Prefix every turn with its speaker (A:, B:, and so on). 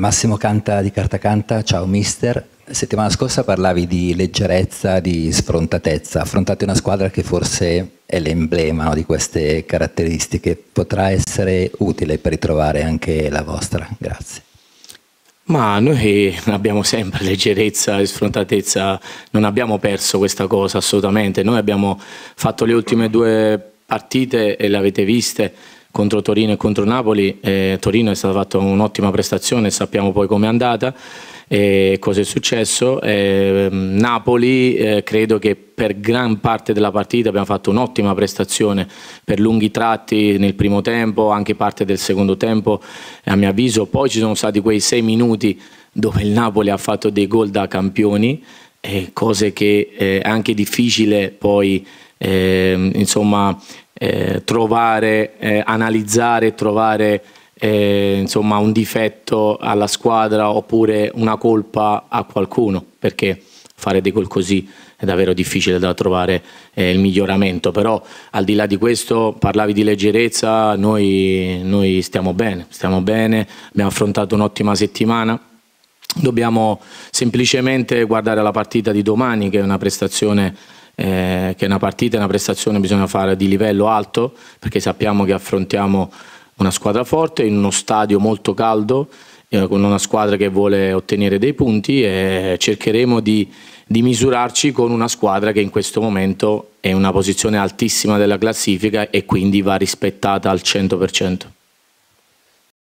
A: Massimo Canta di Carta Canta, ciao mister. Settimana scorsa parlavi di leggerezza, di sfrontatezza. Affrontate una squadra che forse è l'emblema no, di queste caratteristiche. Potrà essere utile per ritrovare anche la vostra. Grazie.
B: Ma noi abbiamo sempre leggerezza e sfrontatezza, non abbiamo perso questa cosa assolutamente. Noi abbiamo fatto le ultime due partite e le avete viste contro Torino e contro Napoli, eh, Torino è stata fatta un'ottima prestazione, sappiamo poi com'è andata e cosa è successo. Eh, Napoli eh, credo che per gran parte della partita abbiamo fatto un'ottima prestazione per lunghi tratti nel primo tempo, anche parte del secondo tempo a mio avviso, poi ci sono stati quei sei minuti dove il Napoli ha fatto dei gol da campioni, eh, cose che eh, è anche difficile poi eh, insomma, eh, trovare, eh, analizzare e trovare eh, insomma, un difetto alla squadra oppure una colpa a qualcuno, perché fare dei gol così è davvero difficile da trovare eh, il miglioramento, però al di là di questo parlavi di leggerezza, noi, noi stiamo bene, stiamo bene, abbiamo affrontato un'ottima settimana, dobbiamo semplicemente guardare la partita di domani che è una prestazione eh, che una partita e una prestazione bisogna fare di livello alto perché sappiamo che affrontiamo una squadra forte in uno stadio molto caldo eh, con una squadra che vuole ottenere dei punti e cercheremo di, di misurarci con una squadra che in questo momento è in una posizione altissima della classifica e quindi va rispettata al 100%.